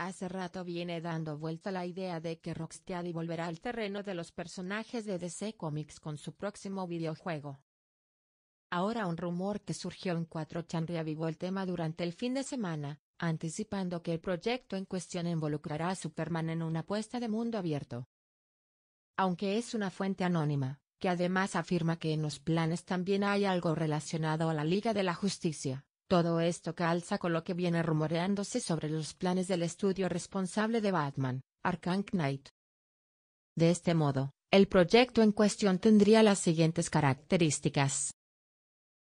Hace rato viene dando vuelta la idea de que Rocksteady volverá al terreno de los personajes de DC Comics con su próximo videojuego. Ahora un rumor que surgió en 4chan reavivó el tema durante el fin de semana, anticipando que el proyecto en cuestión involucrará a Superman en una apuesta de mundo abierto. Aunque es una fuente anónima, que además afirma que en los planes también hay algo relacionado a la Liga de la Justicia. Todo esto calza con lo que viene rumoreándose sobre los planes del estudio responsable de Batman, Arkham Knight. De este modo, el proyecto en cuestión tendría las siguientes características.